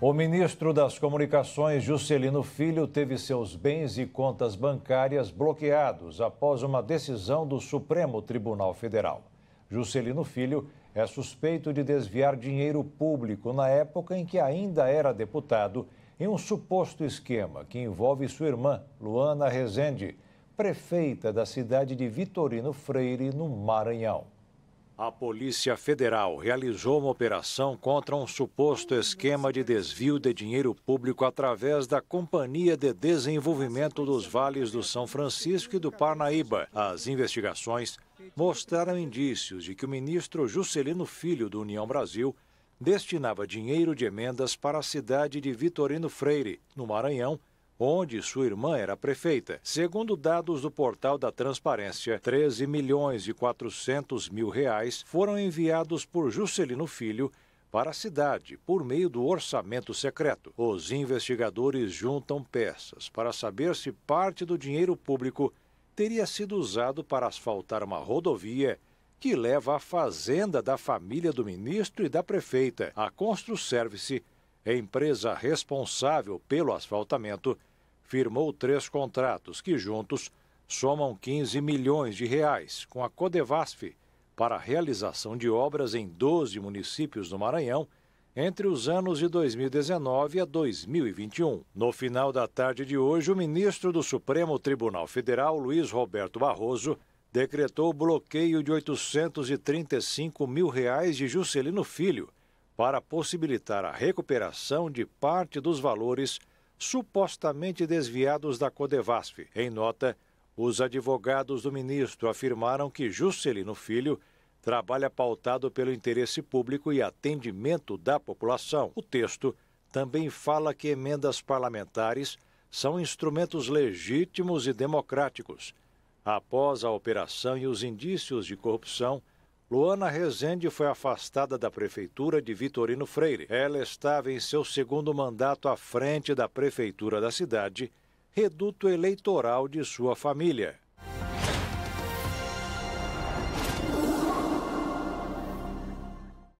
O ministro das Comunicações, Juscelino Filho, teve seus bens e contas bancárias bloqueados após uma decisão do Supremo Tribunal Federal. Juscelino Filho é suspeito de desviar dinheiro público na época em que ainda era deputado em um suposto esquema que envolve sua irmã, Luana Rezende, prefeita da cidade de Vitorino Freire, no Maranhão. A Polícia Federal realizou uma operação contra um suposto esquema de desvio de dinheiro público através da Companhia de Desenvolvimento dos Vales do São Francisco e do Parnaíba. As investigações mostraram indícios de que o ministro Juscelino Filho, do União Brasil, destinava dinheiro de emendas para a cidade de Vitorino Freire, no Maranhão, onde sua irmã era prefeita. Segundo dados do portal da Transparência, 13 milhões e 400 mil reais foram enviados por Juscelino Filho para a cidade por meio do orçamento secreto. Os investigadores juntam peças para saber se parte do dinheiro público teria sido usado para asfaltar uma rodovia que leva à fazenda da família do ministro e da prefeita. A Construservice Service empresa responsável pelo asfaltamento, firmou três contratos que juntos somam 15 milhões de reais com a Codevasf para a realização de obras em 12 municípios do Maranhão entre os anos de 2019 a 2021. No final da tarde de hoje, o ministro do Supremo Tribunal Federal, Luiz Roberto Barroso, decretou bloqueio de 835 mil reais de Juscelino Filho para possibilitar a recuperação de parte dos valores supostamente desviados da Codevasf. Em nota, os advogados do ministro afirmaram que Juscelino Filho trabalha pautado pelo interesse público e atendimento da população. O texto também fala que emendas parlamentares são instrumentos legítimos e democráticos. Após a operação e os indícios de corrupção, Luana Rezende foi afastada da prefeitura de Vitorino Freire. Ela estava em seu segundo mandato à frente da prefeitura da cidade, reduto eleitoral de sua família.